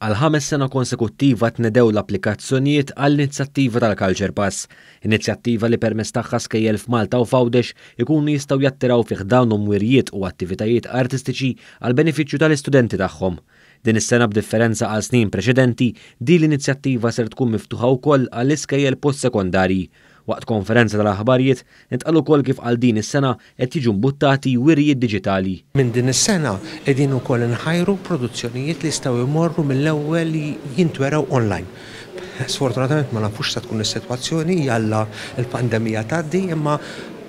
għal ħames sena konsekuttiva tnedew l-applikazzjonijiet għall-inizjattiva tal-Culture Pass, inizjattiva li permess tagħha skejjel f'Malta u fawdex ikunu jistgħu jattiraw fih dawn mwirjiet u attivitajiet artistiċi għal benefiċċju tal-istudenti tagħhom. Din is-sena b'differenza għal snin preċedenti, din l-inizjattiva ser tkun miftuħa wkoll għall-iskejjel post-sekondari. Waqt konferenza tal-aħbarijiet, intqalu kol kif għal din is-sena qed jiġu mbuttati wirjiet diġitali. Minn din is-sena qegħdin ukoll inħajru produzzjonijiet li jistgħu jmorru mill-ewwel li jintweraw online. Sfortunatament ma nafux se tkun is-sitwazzjoni jalla l-pandemija tgħaddi imma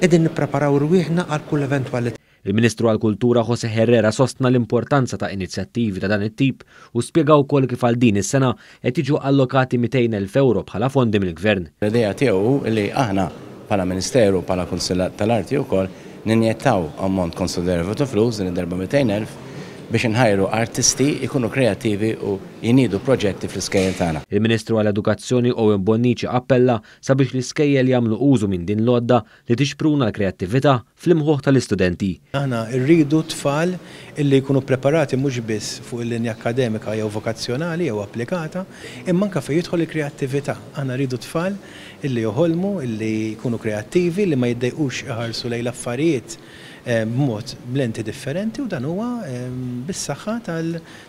qegħdin nippreparaw rwieħna għal kull eventwalità. Il-Ministru għal-Kultura Jose Herrera sostna l-importanza ta' inizjattivi ta' dan it-tip u spjega wkoll kif għal din is-sena qed jiġu allokati 200,000 euro bħala fondi mill-Gvern. L-idea tiegħu li aħna bħala Ministeru bħala Kunsillat tal-Arti wkoll ninjettaw ammont konsidervu ta' flus din id-darba 200,000 biex nħajru artisti ikunu kreativi u jinidu proġetti fl-iskejjel tagħna. Il-Ministru għall-Edukazzjoni Owen Bonniċi appella sabiex l-iskejjel jagħmlu użu minn din lodda li tixpruna l-kreattività fl-imħuħ tal-istudenti. Aħna rridu tfal illi jkunu preparati mhux biss fuq il-linja akademika jew vokazzjonali jew applikata, imma anke fejn jidħol il-kreattività. Aħna rridu tfal illi joħolmu, illi jkunu kreattivi, li ma jiddejqux iħarsu lejn l-affarijiet b'mod eh, blenti differenti u dan huwa eh, bis-saħħa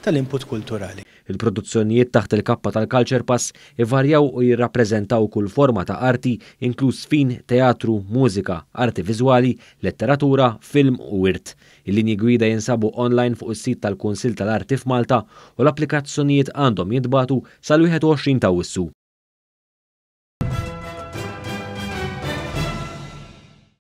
tal-input kulturali. Il-produzzjonijiet taħt il-kappa tal-Culture Pass ivarjaw u jirrappreżentaw kull forma ta' arti, inkluż fin, teatru, mużika, arti viżwali, letteratura, film u wirt. Il-linji gwida jinsabu online fuq is-sit tal-Kunsil tal-Arti f'Malta u l-applikazzjonijiet għandhom jintbatu sal-21 ta' wissu.